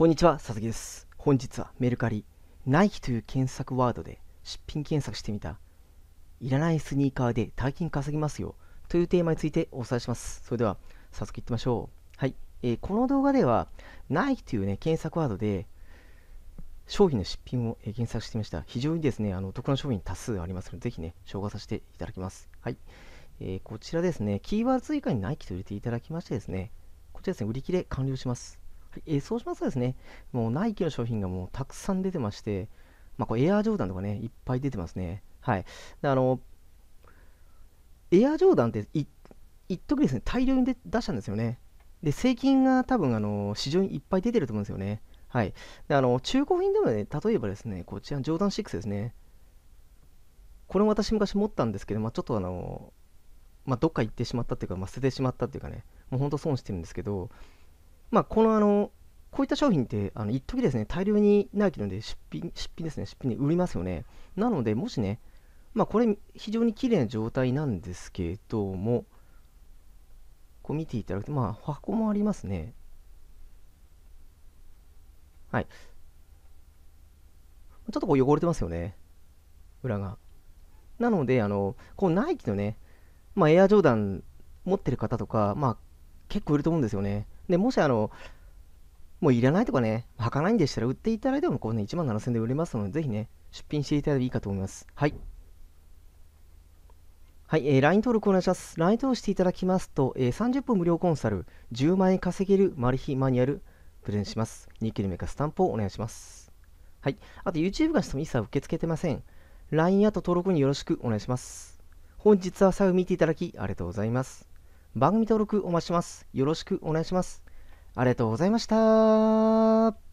こんにちは、佐々木です。本日はメルカリ、ナイキという検索ワードで出品検索してみた、いらないスニーカーで大金稼ぎますよというテーマについてお伝えします。それでは、早速いってみましょう。はい、えー、この動画では、ナイキという、ね、検索ワードで商品の出品を、えー、検索してみました。非常にですね、あの得な商品多数ありますので、ぜひね、紹介させていただきます。はい、えー、こちらですね、キーワード追加にナイキと入れていただきましてですね、こちらですね、売り切れ完了します。えー、そうしますとですね、もうナイキの商品がもうたくさん出てまして、まあ、これエアージョーダンとかね、いっぱい出てますね。はい。であの、エアージョーダンって一時ですね、大量にで出したんですよね。で、製品が多分、あの、市場にいっぱい出てると思うんですよね。はい。で、あの、中古品でもね、例えばですね、こちら、ジョーダン6ですね。これも私昔持ったんですけど、まあ、ちょっとあの、まあ、どっか行ってしまったっていうか、まあ、捨ててしまったっていうかね、もうほんと損してるんですけど、まあ、このあの、こういった商品って、あの一時ですね、大量にないといので、出品、出品ですね、出品で売りますよね。なので、もしね、まあ、これ、非常に綺麗な状態なんですけども、こう見ていただくと、まあ、箱もありますね。はい。ちょっとこう汚れてますよね。裏が。なので、あの、こうナイキのね、まあ、エアジョーダン持ってる方とか、まあ、結構いると思うんですよね。で、もしあの、もういらないとかね、履かないんでしたら売っていただいてもこうね、1万7000円で売れますので、ぜひね、出品していただいていいかと思います。はい。はい、えー、LINE 登録お願いします。LINE 登録していただきますと、えー、30分無料コンサル、10万円稼げるマル秘マニュアル、プレゼンします。2キロ目かスタンプをお願いします。はい。あと YouTube がしても一切受け付けてません。LINE やと登録によろしくお願いします。本日は最後見ていただきありがとうございます。番組登録お待ちします。よろしくお願いします。ありがとうございました。